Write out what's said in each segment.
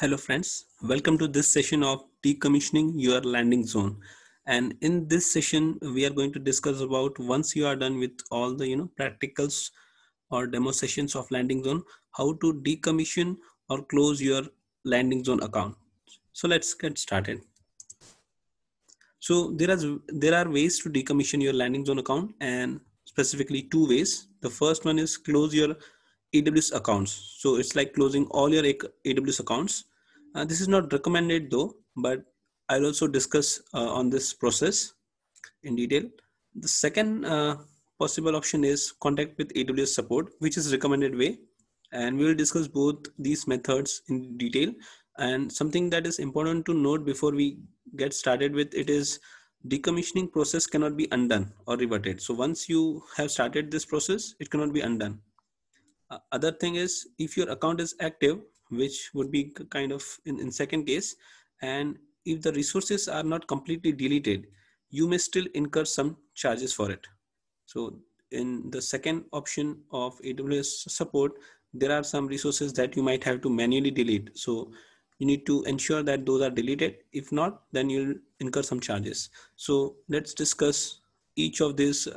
Hello friends, welcome to this session of decommissioning your landing zone. And in this session, we are going to discuss about once you are done with all the you know practicals or demo sessions of landing zone, how to decommission or close your landing zone account. So let's get started. So there are there are ways to decommission your landing zone account and specifically two ways. The first one is close your AWS accounts. So it's like closing all your AWS accounts uh, this is not recommended though, but I'll also discuss uh, on this process in detail. The second uh, possible option is contact with AWS support, which is recommended way. And we will discuss both these methods in detail. And something that is important to note before we get started with it is decommissioning process cannot be undone or reverted. So once you have started this process, it cannot be undone. Uh, other thing is if your account is active, which would be kind of in, in second case. And if the resources are not completely deleted, you may still incur some charges for it. So in the second option of AWS support, there are some resources that you might have to manually delete. So you need to ensure that those are deleted. If not, then you'll incur some charges. So let's discuss each of these uh,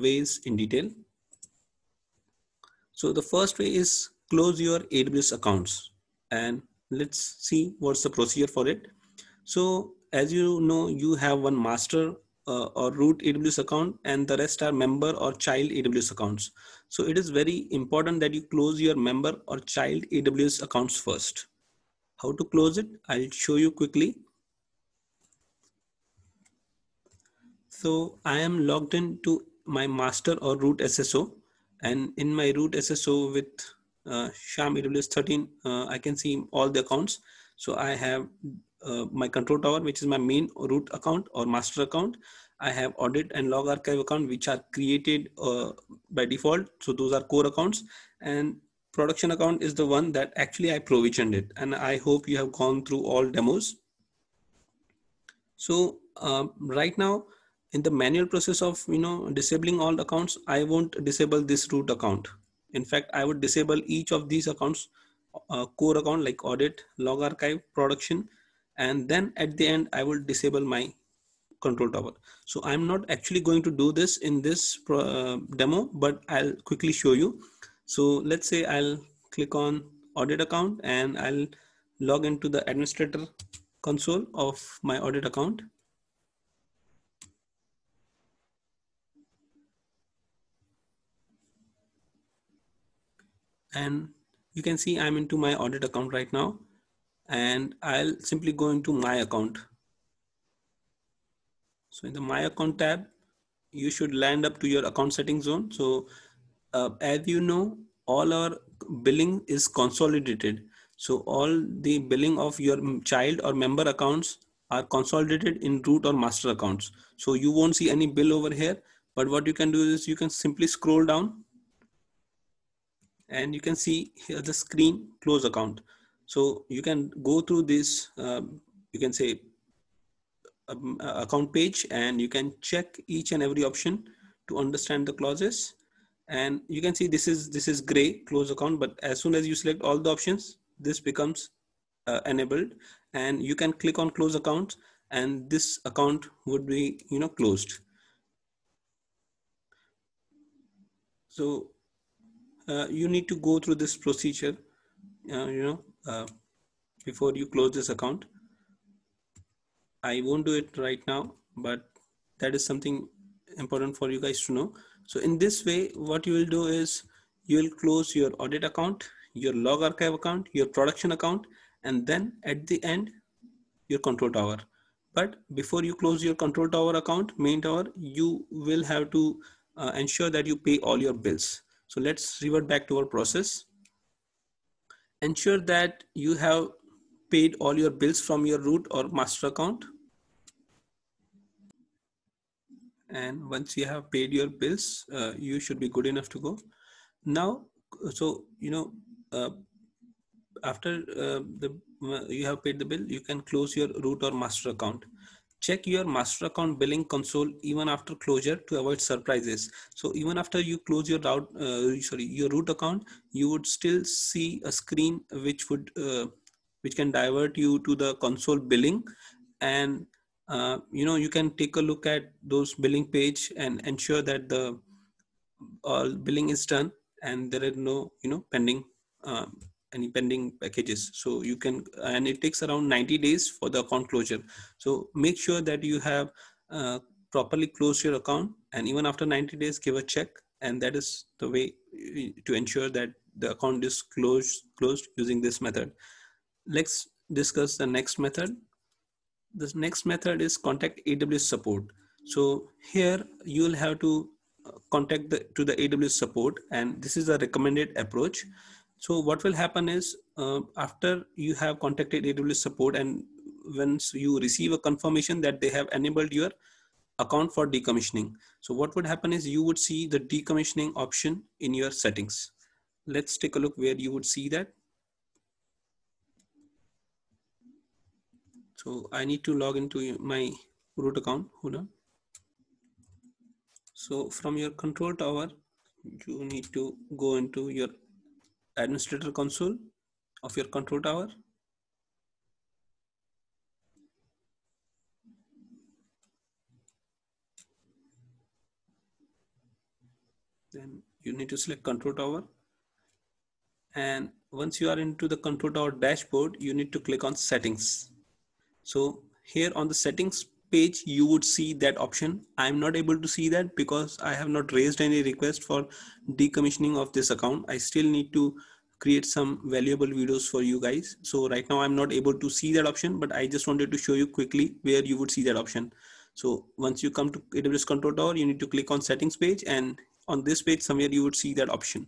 ways in detail. So the first way is close your AWS accounts and let's see what's the procedure for it. So as you know, you have one master uh, or root AWS account and the rest are member or child AWS accounts. So it is very important that you close your member or child AWS accounts first. How to close it? I'll show you quickly. So I am logged into my master or root SSO and in my root SSO with uh, Sham AWS 13, uh, I can see all the accounts. So I have uh, my control tower, which is my main root account or master account. I have audit and log archive account, which are created uh, by default. So those are core accounts and production account is the one that actually I provisioned it. And I hope you have gone through all demos. So um, right now, in the manual process of you know disabling all accounts i won't disable this root account in fact, I would disable each of these accounts, uh, core account like audit, log archive, production, and then at the end, I will disable my control tower. So I'm not actually going to do this in this uh, demo, but I'll quickly show you. So let's say I'll click on audit account and I'll log into the administrator console of my audit account. and you can see I'm into my audit account right now and I'll simply go into my account. So in the my account tab, you should land up to your account setting zone. So uh, as you know, all our billing is consolidated. So all the billing of your child or member accounts are consolidated in root or master accounts. So you won't see any bill over here, but what you can do is you can simply scroll down and you can see here the screen close account. So you can go through this, um, you can say um, uh, account page and you can check each and every option to understand the clauses. And you can see this is this is gray close account, but as soon as you select all the options, this becomes uh, enabled and you can click on close account and this account would be you know closed so uh, you need to go through this procedure, uh, you know, uh, before you close this account. I won't do it right now, but that is something important for you guys to know. So in this way, what you will do is you will close your audit account, your log archive account, your production account, and then at the end, your control tower. But before you close your control tower account, main tower, you will have to uh, ensure that you pay all your bills. So let's revert back to our process. Ensure that you have paid all your bills from your root or master account. And once you have paid your bills, uh, you should be good enough to go. Now, so, you know, uh, after uh, the uh, you have paid the bill, you can close your root or master account. Check your master account billing console even after closure to avoid surprises. So even after you close your route, uh, sorry, your root account, you would still see a screen which would, uh, which can divert you to the console billing. And, uh, you know, you can take a look at those billing page and ensure that the billing is done and there are no, you know, pending uh, any pending packages so you can and it takes around 90 days for the account closure so make sure that you have uh, properly closed your account and even after 90 days give a check and that is the way uh, to ensure that the account is closed closed using this method let's discuss the next method this next method is contact aws support so here you'll have to uh, contact the, to the aws support and this is a recommended approach so what will happen is uh, after you have contacted AWS support and once you receive a confirmation that they have enabled your account for decommissioning. So what would happen is you would see the decommissioning option in your settings. Let's take a look where you would see that. So I need to log into my root account. Hold on. So from your control tower, you need to go into your administrator console of your control tower. Then you need to select control tower. And once you are into the control tower dashboard, you need to click on settings. So here on the settings page you would see that option i'm not able to see that because i have not raised any request for decommissioning of this account i still need to create some valuable videos for you guys so right now i'm not able to see that option but i just wanted to show you quickly where you would see that option so once you come to aws control tower you need to click on settings page and on this page somewhere you would see that option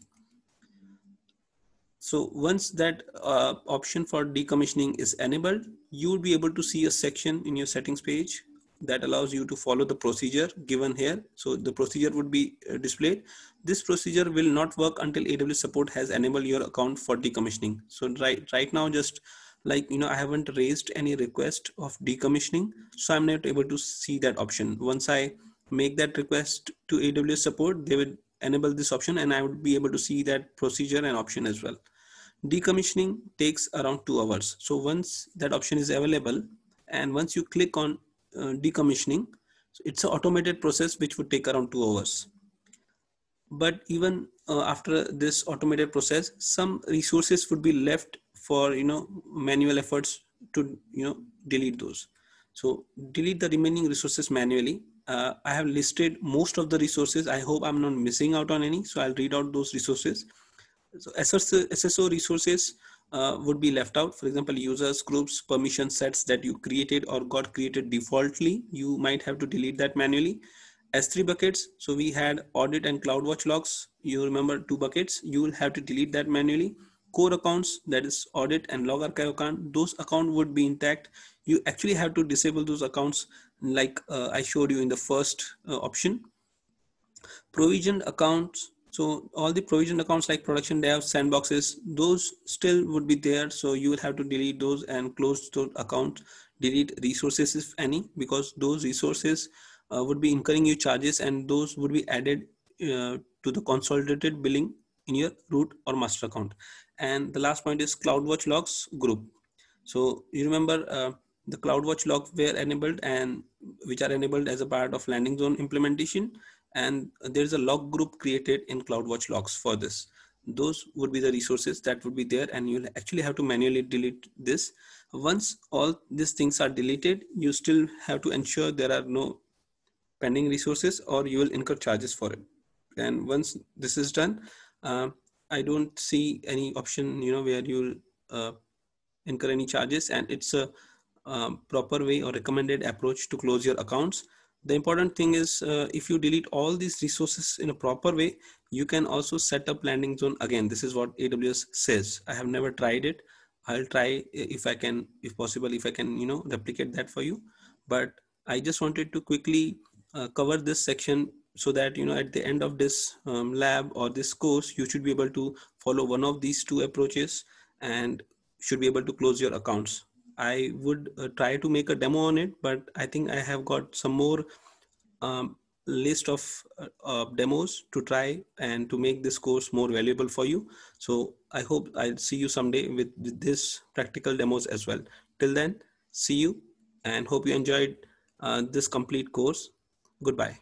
so once that uh, option for decommissioning is enabled, you will be able to see a section in your settings page that allows you to follow the procedure given here. So the procedure would be uh, displayed. This procedure will not work until AWS support has enabled your account for decommissioning. So right, right now, just like, you know, I haven't raised any request of decommissioning. So I'm not able to see that option. Once I make that request to AWS support, they will enable this option and I would be able to see that procedure and option as well. Decommissioning takes around two hours. So once that option is available and once you click on uh, decommissioning, it's an automated process which would take around two hours. But even uh, after this automated process, some resources would be left for, you know, manual efforts to, you know, delete those. So delete the remaining resources manually uh, I have listed most of the resources. I hope I'm not missing out on any. So I'll read out those resources. So SSO resources uh, would be left out. For example, users, groups, permission sets that you created or got created defaultly. You might have to delete that manually. S3 buckets. So we had audit and CloudWatch logs. You remember two buckets. You will have to delete that manually core accounts, that is audit and log archive account, those account would be intact. You actually have to disable those accounts like uh, I showed you in the first uh, option. Provisioned accounts, so all the provisioned accounts like production have sandboxes, those still would be there. So you will have to delete those and close those accounts, delete resources if any, because those resources uh, would be incurring you charges and those would be added uh, to the consolidated billing in your root or master account. And the last point is CloudWatch logs group. So you remember uh, the CloudWatch logs were enabled and which are enabled as a part of landing zone implementation. And there's a log group created in CloudWatch logs for this. Those would be the resources that would be there and you'll actually have to manually delete this. Once all these things are deleted, you still have to ensure there are no pending resources or you will incur charges for it. And once this is done, uh, I don't see any option, you know, where you'll uh, incur any charges and it's a um, proper way or recommended approach to close your accounts. The important thing is uh, if you delete all these resources in a proper way, you can also set up landing zone again. This is what AWS says. I have never tried it. I'll try if I can, if possible, if I can, you know, replicate that for you. But I just wanted to quickly uh, cover this section so that you know at the end of this um, lab or this course you should be able to follow one of these two approaches and should be able to close your accounts i would uh, try to make a demo on it but i think i have got some more um, list of uh, uh, demos to try and to make this course more valuable for you so i hope i'll see you someday with, with this practical demos as well till then see you and hope you enjoyed uh, this complete course goodbye